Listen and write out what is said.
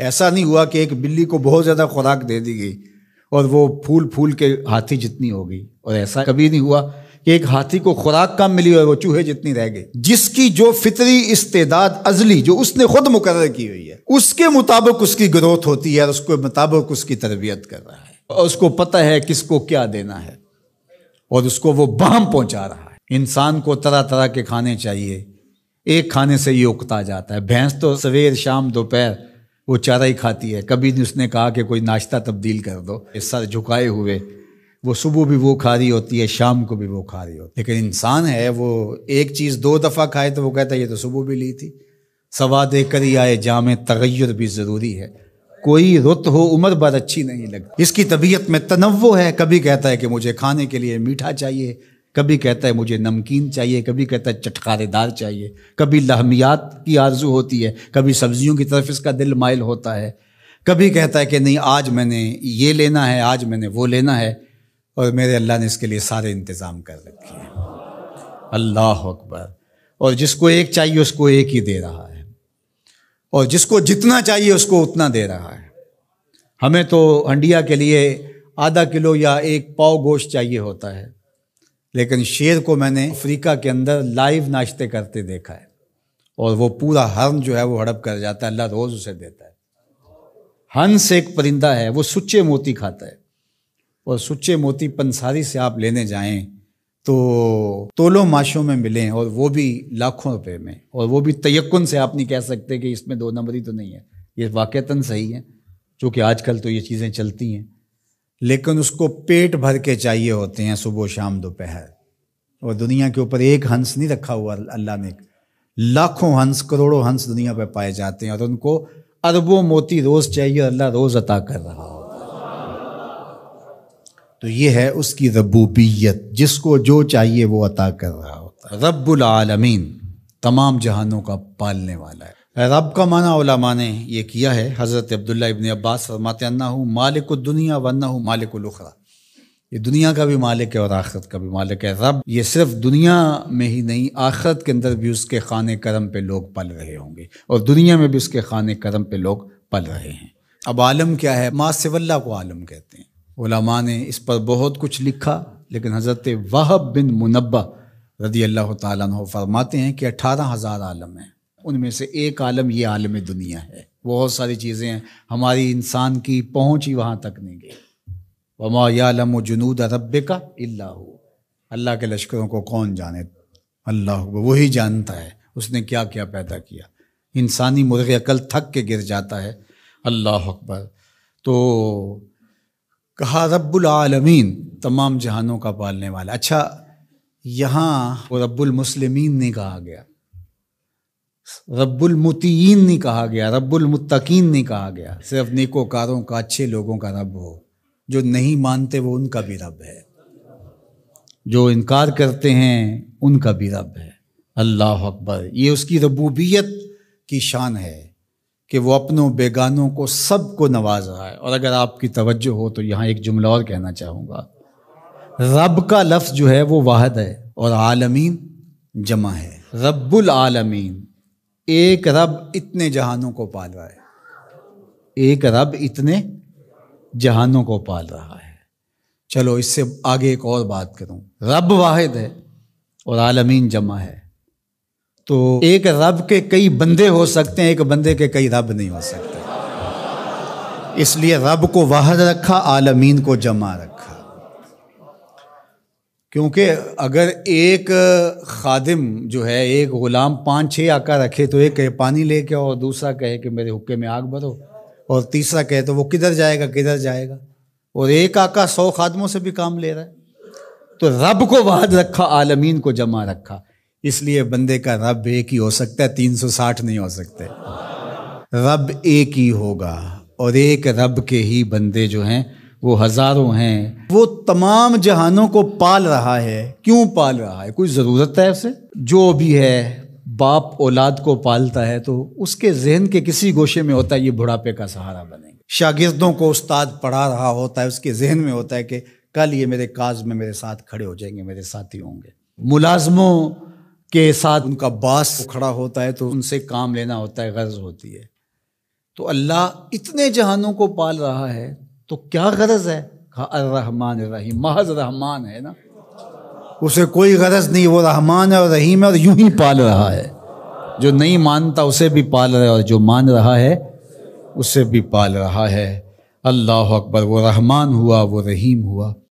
ऐसा नहीं हुआ कि एक बिल्ली को बहुत ज़्यादा खुराक दे दी गई और वो फूल फूल के हाथी जितनी हो गई और ऐसा कभी नहीं हुआ कि एक हाथी को खुराक कम मिली और वो चूहे जितनी रह गई जिसकी जो फितरी इस्तेदाद अजली जो उसने खुद मुकर की हुई है उसके मुताबिक उसकी ग्रोथ होती है और उसके मुताबिक उसकी तरबियत कर रहा है और उसको पता है किसको क्या देना है और उसको वो बहम पहुंचा रहा है इंसान को तरह तरह के खाने चाहिए एक खाने से ये उकता जाता है भैंस तो सवेर शाम दोपहर वो चारा ही खाती है कभी नहीं उसने कहा कि कोई नाश्ता तब्दील कर दो सर झुकाए हुए वो सुबह भी वो खा रही होती है शाम को भी वो खा रही होती है लेकिन इंसान है वो एक चीज़ दो दफ़ा खाए तो वो कहता है ये तो सुबह भी ली थी सवा दे कर ही आए जाम तगैर भी ज़रूरी है कोई रुत हो उम्र बार अच्छी नहीं लगती इसकी तबीयत में तनवो है कभी कहता है कि मुझे खाने के लिए मीठा चाहिए कभी कहता है मुझे नमकीन चाहिए कभी कहता है चटकारेदार चाहिए कभी लहमियात की आरजू होती है कभी सब्जियों की तरफ इसका दिल माइल होता है कभी कहता है कि नहीं आज मैंने ये लेना है आज मैंने वो लेना है और मेरे अल्लाह ने इसके लिए सारे इंतज़ाम कर रखे हैं अल्लाह अकबर और जिसको एक चाहिए उसको एक ही दे रहा है और जिसको जितना चाहिए उसको उतना दे रहा है हमें तो हंडिया के लिए आधा किलो या एक पाव गोश्त चाहिए होता है लेकिन शेर को मैंने अफ्रीका के अंदर लाइव नाश्ते करते देखा है और वो पूरा हर्न जो है वो हड़प कर जाता है अल्लाह रोज़ उसे देता है हंस एक परिंदा है वो सुच्चे मोती खाता है और सुच्चे मोती पंसारी से आप लेने जाएं तो तोलो माशों में मिलें और वो भी लाखों रुपए में और वो भी तयक्न से आप नहीं कह सकते कि इसमें दो नंबरी तो नहीं है ये वाक़ता सही है क्योंकि आजकल तो ये चीज़ें चलती हैं लेकिन उसको पेट भर के चाहिए होते हैं सुबह शाम दोपहर और दुनिया के ऊपर एक हंस नहीं रखा हुआ अल्लाह ने लाखों हंस करोड़ों हंस दुनिया पर पाए जाते हैं और उनको अरबों मोती रोज़ चाहिए और अल्लाह रोज़ अता कर रहा हो तो ये है उसकी रबूबियत जिसको जो चाहिए वो अता कर रहा होता है रबुल आलमीन तमाम जहानों का पालने वाला है रब का माना उलामा ने यह किया है हज़रत अब्दुल्ला इबन अब्बास फरमाते अन्ना हूँ मालिक दुनिया वन्ना हूँ मालिक उखरा ये दुनिया का भी मालिक है और आखरत का भी मालिक है रब ये सिर्फ दुनिया में ही नहीं आखरत के अंदर भी उसके खान करम पे लोग पल रहे होंगे और दुनिया में भी उसके खान करम पे लोग पल रहे हैं अब आलम क्या है माँ सिवल्ला को आलम कहते हैं उलमा ने इस पर बहुत कुछ लिखा लेकिन हज़रत वहब बिन मुनबा रदी अल्लाह तरमाते फरमाते हैं कि अठारह हज़ार आलम हैं उनमें से एक आलम ये आलम दुनिया है बहुत सारी चीज़ें हैं हमारी इंसान की पहुँच ही वहाँ तक नहीं गई वमा यालम जुनूद रब का अल्ला अल्लाह के लश्करों को कौन जाने अल्लाह वही जानता है उसने क्या क्या पैदा किया इंसानी मुर्ग अकल थक के गिर जाता है अल्लाह अकबर तो कहा रब्बुल आलमीन तमाम जहानों का पालने वाला अच्छा यहाँ वो रब्बुल मुस्लिमीन नहीं कहा गया मुतीन नहीं कहा गया रब्बुलमतकीन नहीं कहा गया सिर्फ नेकोकारों का अच्छे लोगों का रब हो जो नहीं मानते वो उनका भी रब है जो इनकार करते हैं उनका भी रब है अल्लाह अकबर ये उसकी रबूबियत की शान है कि वो अपनों बेगानों को सब को नवाज रहा है और अगर आपकी तवज्जो हो तो यहाँ एक जुमला और कहना चाहूँगा रब का लफ्ज़ जो है वो वाहद है और आलमीन जमा है रब्बुल आलमीन एक रब इतने जहानों को पाल रहा है एक रब इतने जहानों को पाल रहा है चलो इससे आगे एक और बात करूं रब वाहिद है और आलमीन जमा है तो एक रब के कई बंदे हो सकते हैं एक बंदे के कई रब नहीं हो सकते इसलिए रब को वाहद रखा आलमीन को जमा रखा क्योंकि अगर एक खादिम जो है एक ग़ुलाम पाँच छः आका रखे तो एक कहे पानी ले के और दूसरा कहे कि मेरे हुक्के में आग भरो और तीसरा कहे तो वो किधर जाएगा किधर जाएगा और एक आका सौ खादमों से भी काम ले रहा है तो रब को बाद रखा आलमीन को जमा रखा इसलिए बंदे का रब एक ही हो सकता है तीन सौ साठ नहीं हो सकते रब एक ही होगा और एक रब के ही बंदे जो हैं वो हज़ारों हैं वो तमाम जहानों को पाल रहा है क्यों पाल रहा है कोई ज़रूरत है उसे जो भी है बाप औलाद को पालता है तो उसके जहन के किसी गोशे में होता है ये बुढ़ापे का सहारा बनेगा शागिर्दों को उस्ताद पढ़ा रहा होता है उसके जहन में होता है कि कल ये मेरे काज में मेरे साथ खड़े हो जाएंगे मेरे साथी होंगे मुलाजमों के साथ उनका बास खड़ा होता है तो उनसे काम लेना होता है गर्ज होती है तो अल्लाह इतने जहानों को पाल रहा है तो क्या गरज है रहमान रहीम महज रहमान है ना उसे कोई गरज नहीं वो रहमान है और रहीम है और यूं ही पाल रहा है जो नहीं मानता उसे भी पाल रहा है और जो मान रहा है उसे भी पाल रहा है अल्लाह अकबर वो रहमान हुआ वो रहीम हुआ